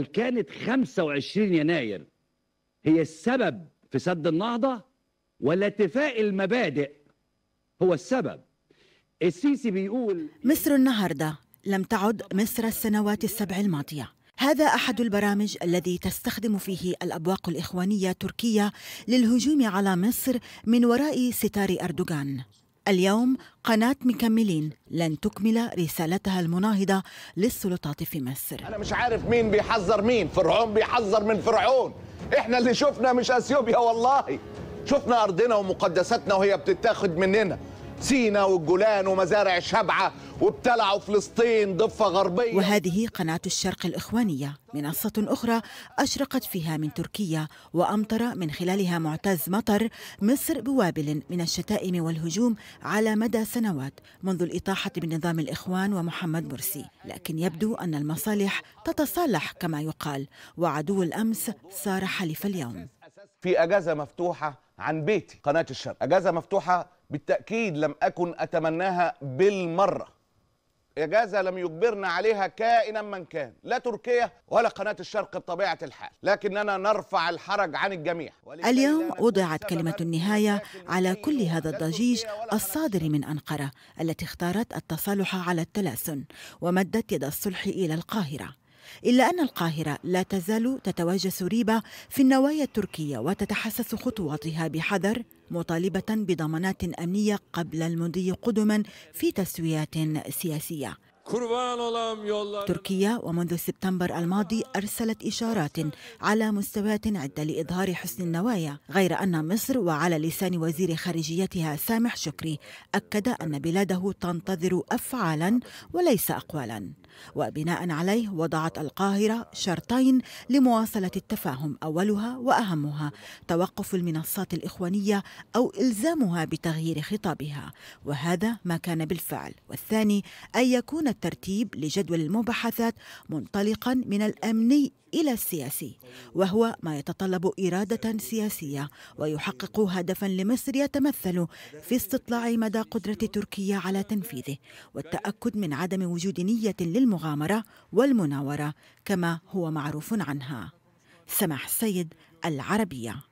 اللي كانت 25 يناير هي السبب في سد النهضة ولا اتفاق المبادئ هو السبب السيسي بيقول مصر النهارده لم تعد مصر السنوات السبع الماضيه هذا احد البرامج الذي تستخدم فيه الابواق الاخوانيه تركيا للهجوم على مصر من وراء ستار اردوغان اليوم قناة مكملين لن تكمل رسالتها المناهضة للسلطات في مصر أنا مش عارف مين بيحذر مين فرعون بيحذر من فرعون إحنا اللي شفنا مش أثيوبيا والله شفنا أرضنا ومقدساتنا وهي بتتاخد مننا سينا والجولان ومزارع شبعة وابتلعوا فلسطين ضفة غربية وهذه قناة الشرق الإخوانية منصة أخرى أشرقت فيها من تركيا وأمطر من خلالها معتز مطر مصر بوابل من الشتائم والهجوم على مدى سنوات منذ الإطاحة بنظام الإخوان ومحمد مرسي لكن يبدو أن المصالح تتصالح كما يقال وعدو الأمس صار حليف اليوم في أجازة مفتوحة عن بيتي قناة الشرق أجازة مفتوحة بالتأكيد لم أكن أتمناها بالمرة إجازة لم يجبرنا عليها كائنا من كان لا تركيا ولا قناة الشرق بطبيعة الحال لكننا نرفع الحرج عن الجميع اليوم وضعت كلمة النهاية على كل هذا الضجيج الصادر من أنقرة التي اختارت التصالح على التلاسن ومدت يد الصلح إلى القاهرة إلا أن القاهرة لا تزال تتوجس ريبة في النوايا التركية وتتحسس خطواتها بحذر مطالبة بضمانات أمنية قبل المضي قدما في تسويات سياسية تركيا ومنذ سبتمبر الماضي أرسلت إشارات على مستويات عدة لإظهار حسن النوايا غير أن مصر وعلى لسان وزير خارجيتها سامح شكري أكد أن بلاده تنتظر أفعالا وليس أقوالا وبناء عليه وضعت القاهرة شرطين لمواصلة التفاهم أولها وأهمها توقف المنصات الإخوانية أو إلزامها بتغيير خطابها وهذا ما كان بالفعل والثاني أن يكون الترتيب لجدول المباحثات منطلقا من الأمني الى السياسي وهو ما يتطلب اراده سياسيه ويحقق هدفا لمصر يتمثل في استطلاع مدى قدره تركيا على تنفيذه والتاكد من عدم وجود نيه لل للمغامرة والمناورة كما هو معروف عنها سماح السيد العربية